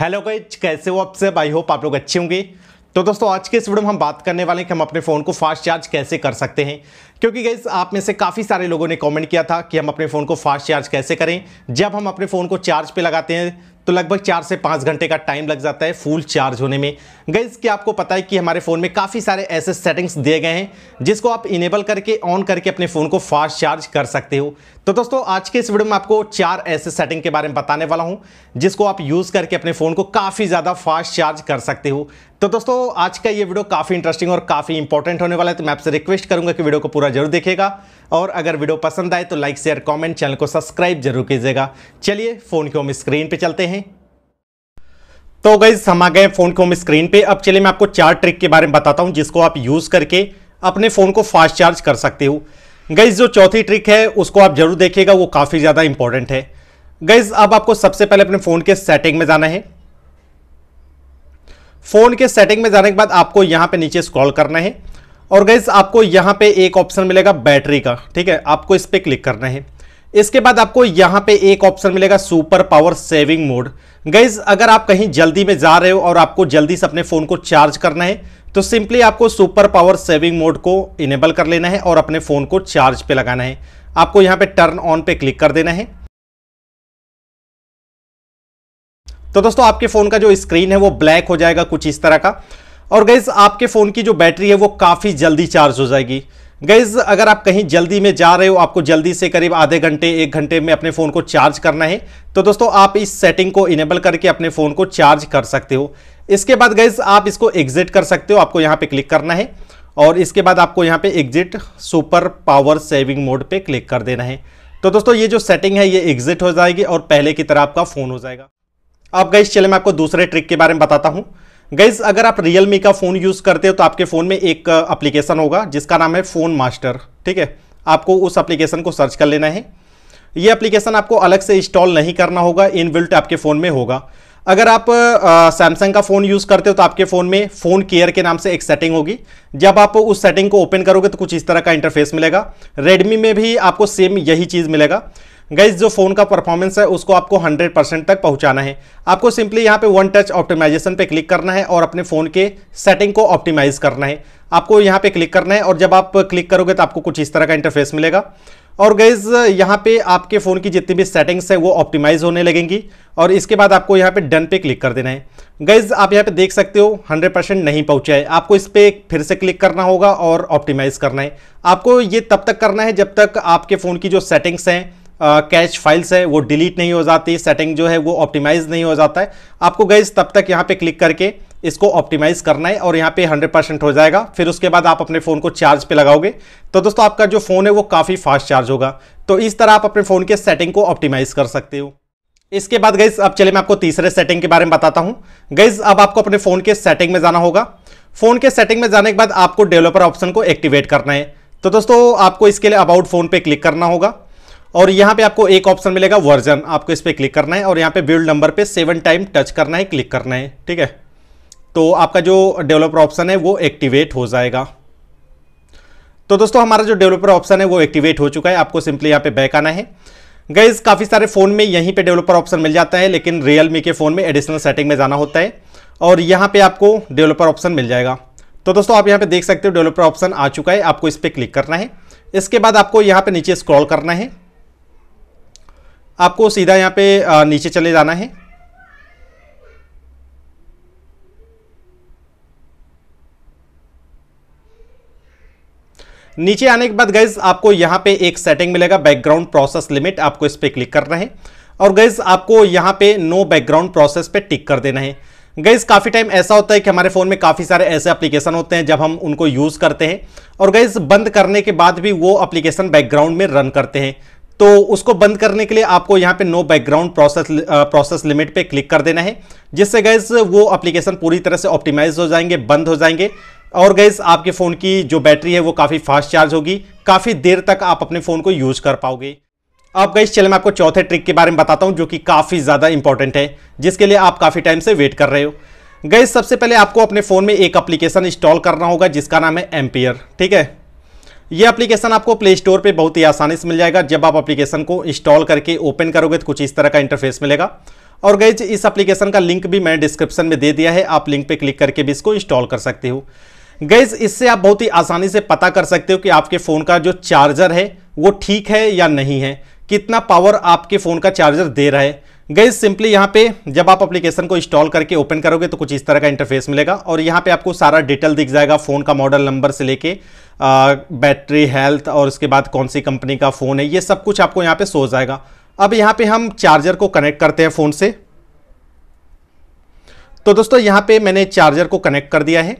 hello guys कैसे हो आप सब आई होप आप लोग अच्छे होंगे तो दोस्तों आज के इस वीडियो में हम बात करने वाले हैं कि हम अपने फ़ोन को फास्ट चार्ज कैसे कर सकते हैं क्योंकि गैस आप में से काफ़ी सारे लोगों ने कमेंट किया था कि हम अपने फ़ोन को फास्ट चार्ज कैसे करें जब हम अपने फ़ोन को चार्ज पे लगाते हैं तो लगभग चार से पाँच घंटे का टाइम लग जाता है फुल चार्ज होने में गैस कि आपको पता है कि हमारे फ़ोन में काफ़ी सारे ऐसे सेटिंग्स दिए गए हैं जिसको आप इनेबल करके ऑन करके अपने फ़ोन को फास्ट चार्ज कर सकते हो तो दोस्तों आज के इस वीडियो में आपको चार ऐसे सेटिंग के बारे में बताने वाला हूँ जिसको आप यूज़ करके अपने फ़ोन को काफ़ी ज़्यादा फास्ट चार्ज कर सकते हो तो दोस्तों आज का ये वीडियो काफ़ी इंटरेस्टिंग और काफ़ी इंपॉर्टेंट होने वाला है तो मैं आपसे रिक्वेस्ट करूँगा कि वीडियो को पूरा जरूर देखेगा और अगर वीडियो पसंद आए तो लाइक शेयर कॉमेंट चैनल को सब्सक्राइब जरूर कीजिएगा चलिए फ़ोन के होम स्क्रीन पर चलते हैं तो गई हम आ गए फ़ोन के होम स्क्रीन पे अब चलिए मैं आपको चार ट्रिक के बारे में बताता हूँ जिसको आप यूज़ करके अपने फ़ोन को फास्ट चार्ज कर सकते हो गई जो चौथी ट्रिक है उसको आप जरूर देखिएगा वो काफ़ी ज़्यादा इंपॉर्टेंट है गईज अब आपको सबसे पहले अपने फ़ोन के सेटिंग में जाना है फ़ोन के सेटिंग में जाने के बाद आपको यहाँ पे नीचे स्क्रॉल करना है और गईज आपको यहाँ पे एक ऑप्शन मिलेगा बैटरी का ठीक है आपको इस पर क्लिक करना है इसके बाद आपको यहां पे एक ऑप्शन मिलेगा super power saving mode guys अगर आप कहीं जल्दी में जा रहे हो और आपको जल्दी से अपने फ़ोन को चार्ज करना है तो सिंपली आपको सुपर पावर सेविंग मोड को इनेबल कर लेना है और अपने फ़ोन को चार्ज पे लगाना है आपको यहाँ पे टर्न ऑन पे क्लिक कर देना है तो दोस्तों आपके फ़ोन का जो स्क्रीन है वो ब्लैक हो जाएगा कुछ इस तरह का और गाइज आपके फ़ोन की जो बैटरी है वो काफ़ी जल्दी चार्ज हो जाएगी गैज अगर आप कहीं जल्दी में जा रहे हो आपको जल्दी से करीब आधे घंटे एक घंटे में अपने फ़ोन को चार्ज करना है तो दोस्तों आप इस सेटिंग को इनेबल करके अपने फ़ोन को चार्ज कर सकते हो इसके बाद गैज आप इसको एग्जिट कर सकते हो आपको यहाँ पे क्लिक करना है और इसके बाद आपको यहाँ पे exit super power saving mode पर क्लिक कर देना है तो दोस्तों ये जो सेटिंग है ये एग्जिट हो जाएगी और पहले की तरह आपका फ़ोन हो जाएगा अब गैस चले मैं आपको दूसरे ट्रिक के बारे में बताता हूँ गईज अगर आप रियलमी का फ़ोन यूज़ करते हो तो आपके फ़ोन में एक अप्लीकेशन uh, होगा जिसका नाम है फ़ोन मास्टर ठीक है आपको उस अप्लीकेशन को सर्च कर लेना है ये अप्लीकेशन आपको अलग से इंस्टॉल नहीं करना होगा बिल्ट आपके फ़ोन में होगा अगर आप सैमसंग uh, का फ़ोन यूज़ करते हो तो आपके फ़ोन में फ़ोन केयर के नाम से एक सेटिंग होगी जब आप उस सेटिंग को ओपन करोगे तो कुछ इस तरह का इंटरफेस मिलेगा रेडमी में भी आपको सेम यही चीज़ मिलेगा गैस जो फ़ोन का परफॉर्मेंस है उसको आपको 100 परसेंट तक पहुंचाना है आपको सिंपली यहाँ पे वन टच ऑप्टिमाइजेशन पे क्लिक करना है और अपने फ़ोन के सेटिंग को ऑप्टिमाइज़ करना है आपको यहाँ पे क्लिक करना है और जब आप क्लिक करोगे तो आपको कुछ इस तरह का इंटरफेस मिलेगा और गैज़ यहाँ पे आपके फ़ोन की जितनी भी सेटिंग्स है वो ऑप्टिमाइज़ होने लगेंगी और इसके बाद आपको यहाँ पे डन पे क्लिक कर देना है गैज़ आप यहाँ पे देख सकते हो 100 परसेंट नहीं पहुँचा है आपको इस पर फिर से क्लिक करना होगा और ऑप्टिमाइज़ करना है आपको ये तब तक करना है जब तक आपके फ़ोन की जो सेटिंग्स हैं कैश फाइल्स है वो डिलीट नहीं हो जाती सेटिंग जो है वो ऑप्टिमाइज नहीं हो जाता है आपको गैस तब तक यहाँ पे क्लिक करके इसको ऑप्टिमाइज़ करना है और यहाँ पे 100 परसेंट हो जाएगा फिर उसके बाद आप अपने फ़ोन को चार्ज पे लगाओगे तो दोस्तों आपका जो फ़ोन है वो काफ़ी फास्ट चार्ज होगा तो इस तरह आप अपने फ़ोन के सेटिंग को ऑप्टिमाइज़ कर सकते हो इसके बाद गईज अब चले मैं आपको तीसरे सेटिंग के बारे में बताता हूँ गईज अब आपको अपने फ़ोन के सेटिंग में जाना होगा फ़ोन के सेटिंग में जाने के बाद आपको डेवलपर ऑप्शन को एक्टिवेट करना है तो दोस्तों आपको इसके लिए अबाउट फ़ोन पर क्लिक करना होगा और यहाँ पे आपको एक ऑप्शन मिलेगा वर्जन आपको इस पर क्लिक करना है और यहाँ पे बिल्ड नंबर पे सेवन टाइम टच करना है क्लिक करना है ठीक है तो आपका जो डेवलपर ऑप्शन है वो एक्टिवेट हो जाएगा तो दोस्तों हमारा जो डेवलपर ऑप्शन है वो एक्टिवेट हो चुका है आपको सिंपली यहाँ पे बैक आना है गईज काफ़ी सारे फ़ोन में यहीं पे डेवलपर ऑप्शन मिल जाता है लेकिन रियल के फ़ोन में एडिशनल सेटिंग में जाना होता है और यहाँ पर आपको डेवलपर ऑप्शन मिल जाएगा तो दोस्तों आप यहाँ पे देख सकते हो डेवलपर ऑप्शन आ चुका है आपको इस पर क्लिक करना है इसके बाद आपको यहाँ पे नीचे स्क्रॉल करना है आपको सीधा यहाँ पे नीचे चले जाना है नीचे आने के बाद गैज आपको यहाँ पे एक सेटिंग मिलेगा बैकग्राउंड प्रोसेस लिमिट आपको इस पर क्लिक करना है और गैज आपको यहाँ पे नो बैकग्राउंड प्रोसेस पे टिक कर देना है गैस काफ़ी टाइम ऐसा होता है कि हमारे फ़ोन में काफ़ी सारे ऐसे एप्लीकेशन होते हैं जब हम उनको यूज़ करते हैं और गैस बंद करने के बाद भी वो अप्लीकेशन बैकग्राउंड में रन करते हैं तो उसको बंद करने के लिए आपको यहाँ पे no background process process limit पे क्लिक कर देना है जिससे गैस वो एप्लीकेशन पूरी तरह से ऑप्टिमाइज हो जाएंगे बंद हो जाएंगे और गैस आपके फ़ोन की जो बैटरी है वो काफ़ी फास्ट चार्ज होगी काफ़ी देर तक आप अपने फ़ोन को यूज़ कर पाओगे अब गई चले मैं आपको चौथे ट्रिक के बारे में बताता हूँ जो कि काफ़ी ज़्यादा इंपॉर्टेंट है जिसके लिए आप काफ़ी टाइम से वेट कर रहे हो गई सबसे पहले आपको अपने फ़ोन में एक अप्लीकेशन इंस्टॉल करना होगा जिसका नाम है एम्पियर ठीक है ये एप्लीकेशन आपको प्ले स्टोर पे बहुत ही आसानी से मिल जाएगा जब आप एप्लीकेशन को इंस्टॉल करके ओपन करोगे तो कुछ इस तरह का इंटरफेस मिलेगा और गैज इस एप्लीकेशन का लिंक भी मैंने डिस्क्रिप्शन में दे दिया है आप लिंक पे क्लिक करके भी इसको इंस्टॉल कर सकते हो गैज इससे आप बहुत ही आसानी से पता कर सकते हो कि आपके फ़ोन का जो चार्जर है वो ठीक है या नहीं है कितना पावर आपके फ़ोन का चार्जर दे रहा है गई सिंपली यहाँ पे जब आप एप्लीकेशन को इंस्टॉल करके ओपन करोगे तो कुछ इस तरह का इंटरफेस मिलेगा और यहाँ पे आपको सारा डिटेल दिख जाएगा फ़ोन का मॉडल नंबर से लेके बैटरी हेल्थ और उसके बाद कौन सी कंपनी का फ़ोन है ये सब कुछ आपको यहाँ पे सो जाएगा अब यहाँ पे हम चार्जर को कनेक्ट करते हैं फ़ोन से तो दोस्तों यहाँ पर मैंने चार्जर को कनेक्ट कर दिया है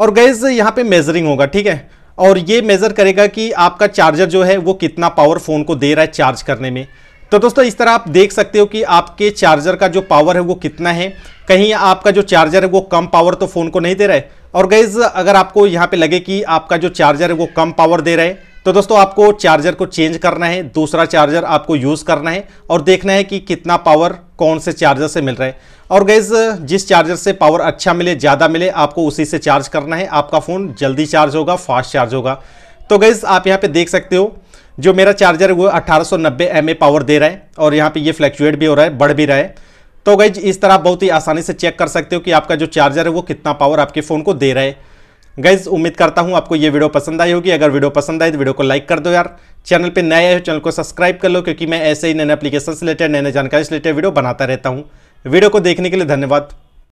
और गैज यहाँ पर मेजरिंग होगा ठीक है और ये मेज़र करेगा कि आपका चार्जर जो है वो कितना पावर फ़ोन को दे रहा है चार्ज करने में तो दोस्तों इस तरह आप देख सकते हो कि आपके चार्जर का जो पावर है वो कितना है कहीं आपका जो चार्जर है वो कम पावर तो फ़ोन को नहीं दे रहा है और गैज़ अगर आपको यहाँ पे लगे कि आपका जो चार्जर है वो कम पावर दे रहा है तो दोस्तों आपको चार्जर को चेंज करना है दूसरा चार्जर आपको यूज़ करना है और देखना है कि कितना पावर कौन से चार्जर से मिल रहा है और गैज़ जिस चार्जर से पावर अच्छा मिले ज़्यादा मिले आपको उसी से चार्ज करना है आपका फ़ोन जल्दी चार्ज होगा फास्ट चार्ज होगा तो गैज़ आप यहाँ पर देख सकते हो जो मेरा चार्जर है वो अट्ठारह सौ पावर दे रहा है और यहाँ पे ये फ्लैक्चुएट भी हो रहा है बढ़ भी रहा है तो गई इस तरह आप बहुत ही आसानी से चेक कर सकते हो कि आपका जो चार्जर है वो कितना पावर आपके फ़ोन को दे रहा है गैज़ उम्मीद करता हूँ आपको ये वीडियो पसंद आई होगी अगर वीडियो पसंद आए तो वीडियो को लाइक कर दो यार चैनल पे नए आए हो चैनल को सब्सक्राइब कर लो क्योंकि मैं ऐसे ही नए एप्लीकेशन से रिलेटेड नए नए जानकारी से रिलेटेड वीडियो बनाता रहता हूँ वीडियो को देखने के लिए धन्यवाद